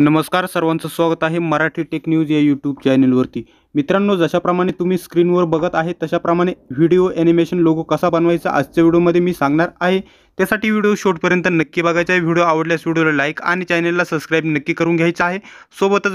नमस्कार सर्वांचं स्वागत है मराठी टेक न्यूज या यूट्यूब चैनल मित्रों जशाप्रमा तुम्हें स्क्रीन स्क्रीनवर बघत आहे तशाप्रमाणे वीडियो एनिमेशन लोगो कसा के वीडियो व्हिडिओमध्ये मी संग त्यासाठी व्हिडिओ शेवटपर्यंत नक्की बघायचा आहे व्हिडिओ आवडल्यास व्हिडिओला लाईक आणि चॅनलला नक्की करून घ्यायचा बेल सोबतच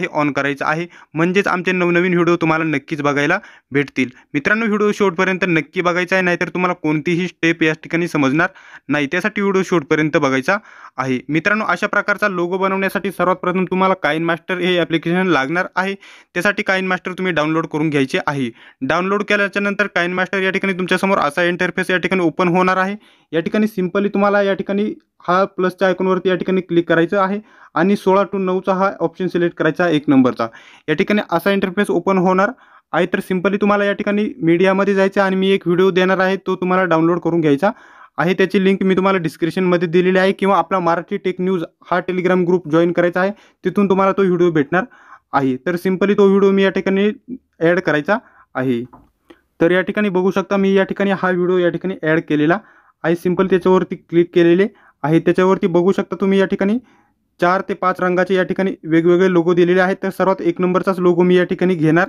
ही ऑन करायचं आहे म्हणजेच आमचे नवनवीन वीडियो तुम्हाला नक्की बघायला भेटतील मित्रांनो व्हिडिओ शेवटपर्यंत नक्की बघायचा आहे नाहीतर तुम्हारा को स्टेप या ठिकाणी समजणार नाही त्यासाठी व्हिडिओ शेवटपर्यंत बघायचा आहे प्रकार का लोगो बनवण्यासाठी सर्वात प्रथम तुम्हाला काइन मास्टर हे ॲप्लिकेशन लागणार आहे त्यासाठी काइन मास्टर तुम्ही डाउनलोड करून घ्यायचे आहे डाउनलोड केल्याच्यानंतर काइन मास्टर या ठिकाणी तुमच्यासमोर असा इंटरफेस या ओपन होणार आहे या ठिकाणी तुम्हारा तुम्हाला हा प्लस आयकॉनवरती या क्लिक करायचं आहे आणि सोळा टू नऊचा हा ऑप्शन सिलेक्ट करायचा एक नंबरचा या ठिकाणी असा इंटरफेस ओपन होणार आहे तर सिम्पली तुम्हाला या मीडिया में जाए मी एक वीडियो देना है तो तुम्हाला डाउनलोड करून घ्यायचा आहे त्याची लिंक मी तुम्हाला डिस्क्रिप्शनमध्ये दिलेली आहे किंवा मराठी टेक न्यूज हा टेलिग्राम ग्रुप जॉईन करायचा आहे तिथून तुम्हाला तो वीडियो भेटना है तर सिम्पली तो वीडियो मी या ठिकाणी ॲड करायचा आहे तर या शकता मी या हा वीडियो या ठिकाणी ॲड केलेला आहे सीम्पल त्याच्यावरती क्लिक के लिए बगू शकता तुम्हें या चार ते पाच रंगाचे या ठिकाणी लोगो दिलेले हैं तो सर्वतान एक नंबरचाच लोगो मी या घेना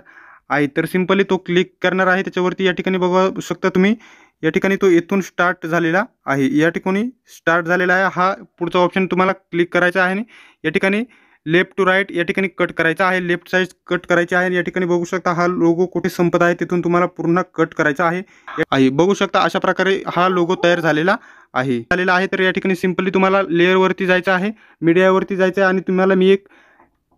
है तो सीम्पली तो क्लिक करना है त्याच्यावरती या ठिकाणी बघू शकता तुम्ही या ठिकाणी तो येथून स्टार्ट झालेला आहे ठिकाणी स्टार्ट है हा पुढचा ऑप्शन तुम्हाला क्लिक करायचा आहे लेफ्ट टू राइट या कट करायचा आहे लेफ्ट साईड कट करायची आहे या ठिकाणी शकता हा लोगो कुठे संपत आहे तिथून तुम्हाला पूर्ण कट कराए बगू शकता अशा प्रकार हा लोगो तैयार है तो यह सीम्पली तुम्हारा लेयर वरती जाए मीडिया लेअरवरती जाए तुम्हारा मी एक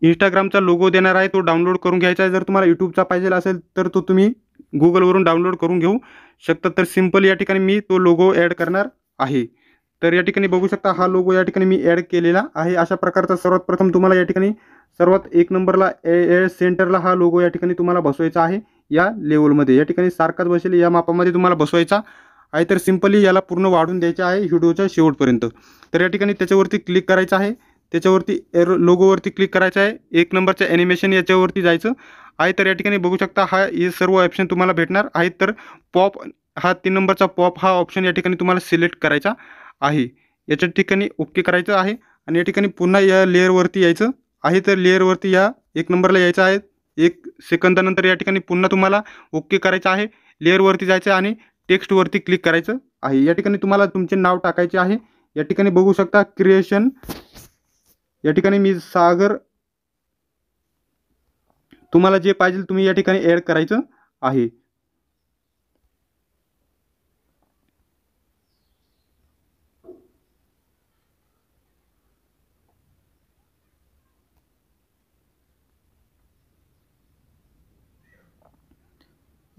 इंस्टाग्राम का लोगो देना है तो डाउनलोड करून घ्यायचा आहे जर तुम्हाला यूट्यूबचा पाहिजे असेल तर तो तुम्ही डाउनलोड करून घेऊ शकता तर सिम्पल या मी तो लोगो ऐड करना है तर या ठिकाणी शकता हा लोगो यठिक मैं ऐड के केलेला आहे अशा प्रकारचा सर्वात प्रथम तुम्हाला या ठिकाणी सर्वात एक नंबरला सेंटरला हा लोगो या ठिकाणी तुम्हाला है या लेवल या ठिकाणी सारखाच बसेल या मापामध्ये तुम्हाला बसवायचा आहे तर सिम्पली याला पूर्ण वाढून द्यायचा आहे व्हिडिओच्या शेवटपर्यंत तर या क्लिक कराए आहे त्याच्यावरती एर लोगोवरती क्लिक कराए एक नंबर से एनिमेशन जायचं आहे तर या ठिकाणी बघू शकता हा ये सर्व ऑप्शन तुम्हाला भेटना है तो पॉप हा तीन नंबरचा पॉप हा ऑप्शन या ठिकाणी सिलेक्ट करायचा है ये ठिकाणी ओके करायचं आहे आणि या ठिकाणी पुन्हा या लेअरवरती यायचं आहे तर या एक नंबर लिया आहे एक सेकंदानंतर या ठिकाणी पुन्हा ओके करायचं आहे लेअरवरती जायचं आहे आणि टेक्स्टवरती क्लिक करायचं आहे या ठिकाणी नाव टाका आहे या ठिकाणी शकता क्रिएशन या ठिकाणी मी सागर तुम्हाला जे पाहिजे तुम्हें या ठिकाणी ॲड करायचं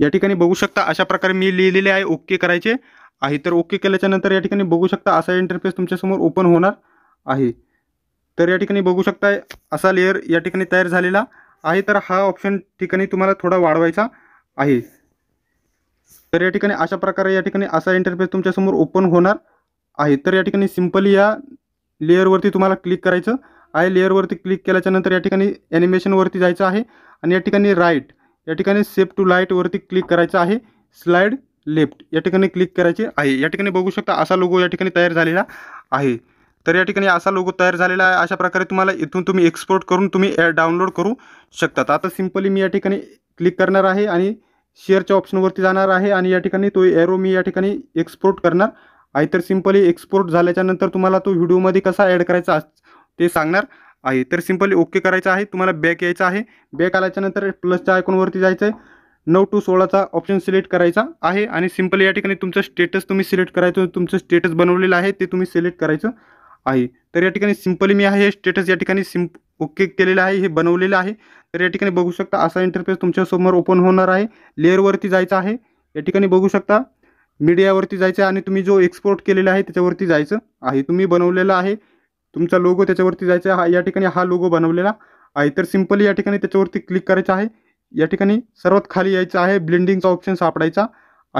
या ठिकाणी बघू शकता अशा प्रकारे मी लिहिलेले आहे ओके करायचे आहे तर ओके केल्याच्यानंतर या ठिकाणी बघू शकता असा इंटरफेस तुमच्यासमोर ओपन होणार आहे तर या ठिकाणी बघू शकता असा लेअर या ठिकाणी तयार झालेला आहे तर हा ऑप्शन ठिकाणी तुम्हाला थोडा वाढवायचा आहे तर या ठिकाणी अशा प्रकारे या ठिकाणी असा इंटरफेस तुमच्यासमोर ओपन होणार आहे तर या ठिकाणी सिम्पली या लेअरवरती तुम्हाला क्लिक करायचं आहे लेअरवरती क्लिक केल्याच्यानंतर या ठिकाणी ॲनिमेशनवरती जायचं आहे आणि या ठिकाणी राईट या ठिकाणी सेप टू लाईटवरती क्लिक कराए आहे लेफ्ट या क्लिक करायचे आहे या शकता असा लोगो यठिका तैयार है तो यठिका असा लोगो तैयार है अशा प्रकार तुम्हारा इथून तुम्हें एक्सपोर्ट करून तुम्ही डाउनलोड करू शकतात आता सिम्पली मी या क्लिक करना है आणि शेयर ऑप्शन जाणार आहे आणि या ठिकाणी तो एरो मी या एक्सपोर्ट करना आहे तर सिम्पली एक्सपोर्ट झाल्याच्यानंतर तुम्हाला तो व्हिडिओमध्ये कसा ऐड करायचा ते है तो सिंपली ओके करायचं तुम्हारा बैक बॅक बैक आहे प्लस आल्याच्यानंतर प्लसच्या जाए नौ टू सोला ऑप्शन सिलेक्ट करायचा आहे आणि सिंपली स्टेटस तुम्हें सिलेक्ट करायचं तुम स्टेटस बनवेल है तो तुम्हें सिलेक्ट करायचं आहे तर या ठिकाणी सिंपली मी आहे स्टेटस या ठिकाणी सिम्प ओके केलेलं आहे हे बनवलेलं आहे तर या ठिकाणी बघू शकता असा इंटरफेस तुमच्यासमोर ओपन होणार आहे लेअरवरती जायचं आहे या ठिकाणी बघू शकता मीडियावरती जायचं आहे आणि तुम्ही जो एक्सपोर्ट केलेला आहे त्याच्यावरती जायचं आहे तुम्ही बनवलेलं आहे तुमचा लोगो त्याच्यावरती जायचा हा हा लोगो बनवलेला आहे तर सिम्पली या क्लिक करायचं आहे या खाली है आहे ऑप्शन सापड़ा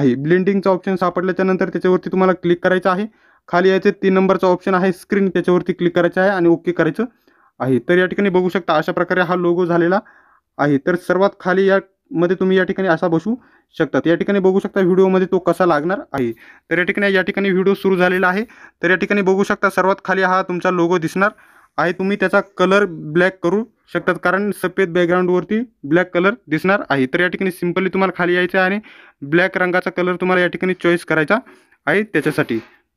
है ब्लेंडिंगचा ऑप्शन सापडल्याच्या नंतर त्याच्यावरती क्लिक करायचं आहे खाली यायचे तीन नंबर ऑप्शन है स्क्रीन त्याच्यावरती क्लिक करायचं आहे आणि ओके करायचं आहे तर या ठिकाणी शकता अशा प्रकार हा लोगो झालेला आहे तर खाली मध्ये तुम्ही या ठिकाणी बसू शकतात या ठिकाणी बघू शकता तो कसा लागणार आहे तर या ठिकाणी वीडियो ठिकाणी व्हिडिओ सुरू झालेला आहे तर या शकता सर्वात खाली हा तुमचा लोगो दिसणार आहे तुम्ही त्याचा कलर ब्लैक करू शकतात कारण सफेद बैकग्राउंड वरती ब्लैक कलर दिना है तो या सीम्पली तुम्हारा तुम्हाला खाली ब्लैक रंगा कलर तुम्हारा या ठिकाणी चॉईस करायचा आहे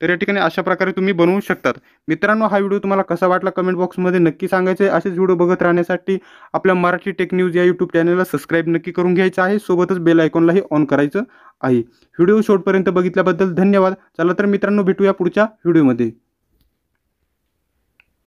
तो या अशा प्रकार तुम्हें बनवू शकता मित्रों हा व्हिडिओ तुम्हाला कसा वाटला कमेंट बॉक्स में नक्की सांगायचं आहे असेच व्हिडिओ बघत राहण्यासाठी आपल्या मराठी टेक न्यूज या यूट्यूब चैनल सब्सक्राइब नक्की करून सोबत आहे सोबतच बेल आयकॉनलाही ऑन करायचं आहे व्हिडिओ शेवटपर्यंत बघितल्याबद्दल धन्यवाद चला मित्रों भेटू पुढ़ वीडियो में